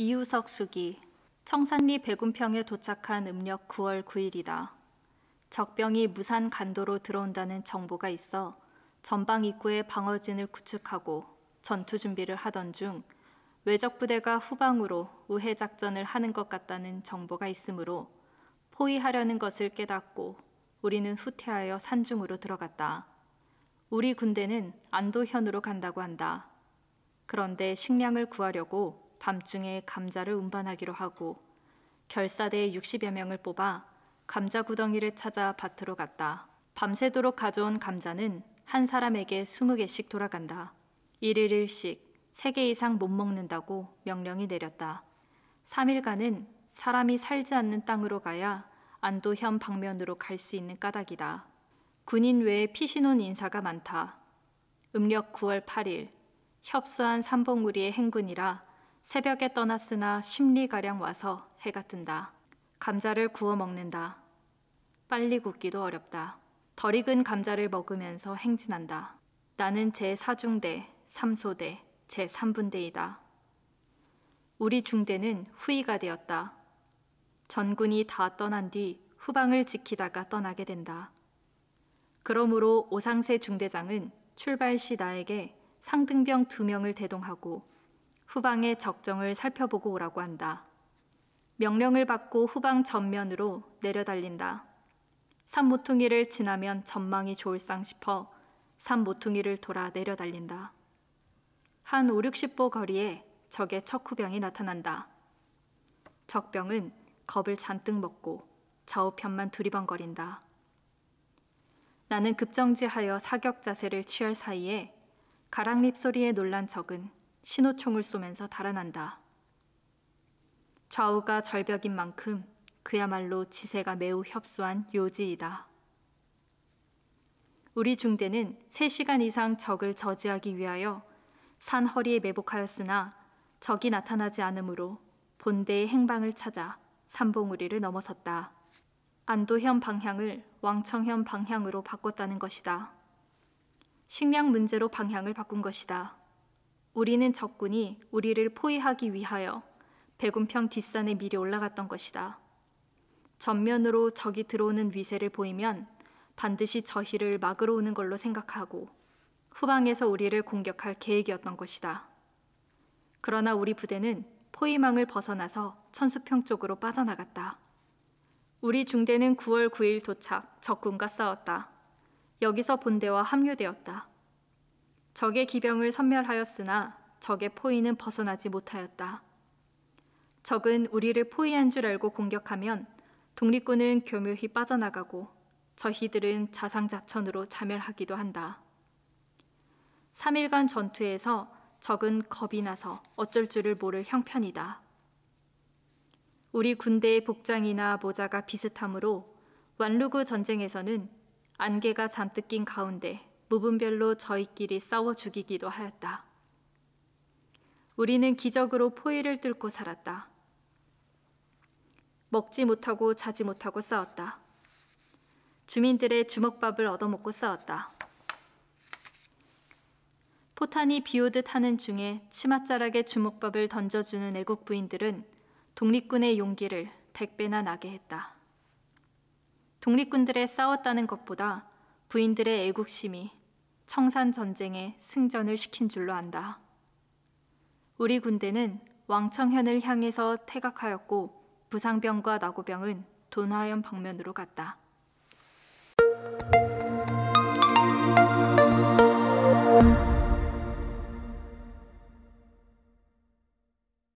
이유석 수기 청산리 백운평에 도착한 음력 9월 9일이다. 적병이 무산 간도로 들어온다는 정보가 있어 전방 입구에 방어진을 구축하고 전투 준비를 하던 중 외적 부대가 후방으로 우회 작전을 하는 것 같다는 정보가 있으므로 포위하려는 것을 깨닫고 우리는 후퇴하여 산중으로 들어갔다. 우리 군대는 안도현으로 간다고 한다. 그런데 식량을 구하려고 밤중에 감자를 운반하기로 하고 결사대 60여 명을 뽑아 감자 구덩이를 찾아 밭으로 갔다. 밤새도록 가져온 감자는 한 사람에게 20개씩 돌아간다. 1일 1식, 3개 이상 못 먹는다고 명령이 내렸다. 3일간은 사람이 살지 않는 땅으로 가야 안도현 방면으로 갈 수 있는 까닭이다. 군인 외에 피신혼 인사가 많다. 음력 9월 8일 협소한 삼봉우리의 행군이라 새벽에 떠났으나 심리가량 와서 해가 뜬다. 감자를 구워 먹는다. 빨리 굽기도 어렵다. 덜 익은 감자를 먹으면서 행진한다. 나는 제4중대, 3소대, 제3분대이다. 우리 중대는 후위가 되었다. 전군이 다 떠난 뒤 후방을 지키다가 떠나게 된다. 그러므로 오상세 중대장은 출발 시 나에게 상등병 두 명을 대동하고 후방의 적정을 살펴보고 오라고 한다. 명령을 받고 후방 전면으로 내려달린다. 산모퉁이를 지나면 전망이 좋을상 싶어 산모퉁이를 돌아 내려달린다. 한 5, 60보 거리에 적의 척후병이 나타난다. 적병은 겁을 잔뜩 먹고 좌우편만 두리번거린다. 나는 급정지하여 사격 자세를 취할 사이에 가랑잎 소리에 놀란 적은 신호총을 쏘면서 달아난다. 좌우가 절벽인 만큼 그야말로 지세가 매우 협소한 요지이다. 우리 중대는 3시간 이상 적을 저지하기 위하여 산 허리에 매복하였으나 적이 나타나지 않으므로 본대의 행방을 찾아 산봉우리를 넘어섰다. 안도현 방향을 왕청현 방향으로 바꿨다는 것이다. 식량 문제로 방향을 바꾼 것이다. 우리는 적군이 우리를 포위하기 위하여 백운평 뒷산에 미리 올라갔던 것이다. 전면으로 적이 들어오는 위세를 보이면 반드시 저희를 막으러 오는 걸로 생각하고 후방에서 우리를 공격할 계획이었던 것이다. 그러나 우리 부대는 포위망을 벗어나서 천수평 쪽으로 빠져나갔다. 우리 중대는 9월 9일 도착 적군과 싸웠다. 여기서 본대와 합류되었다. 적의 기병을 섬멸하였으나 적의 포위는 벗어나지 못하였다. 적은 우리를 포위한 줄 알고 공격하면 독립군은 교묘히 빠져나가고 저희들은 자상자천으로 자멸하기도 한다. 3일간 전투에서 적은 겁이 나서 어쩔 줄을 모를 형편이다. 우리 군대의 복장이나 모자가 비슷하므로 완루구 전쟁에서는 안개가 잔뜩 낀 가운데 부분별로 저희끼리 싸워 죽이기도 하였다. 우리는 기적으로 포위를 뚫고 살았다. 먹지 못하고 자지 못하고 싸웠다. 주민들의 주먹밥을 얻어먹고 싸웠다. 포탄이 비오듯 하는 중에 치맛자락에 주먹밥을 던져주는 애국 부인들은 독립군의 용기를 백배나 나게 했다. 독립군들의 싸웠다는 것보다 부인들의 애국심이 청산 전쟁에 승전을 시킨 줄로 안다. 우리 군대는 왕청현을 향해서 태각하였고 부상병과 나고병은 돈하연 방면으로 갔다.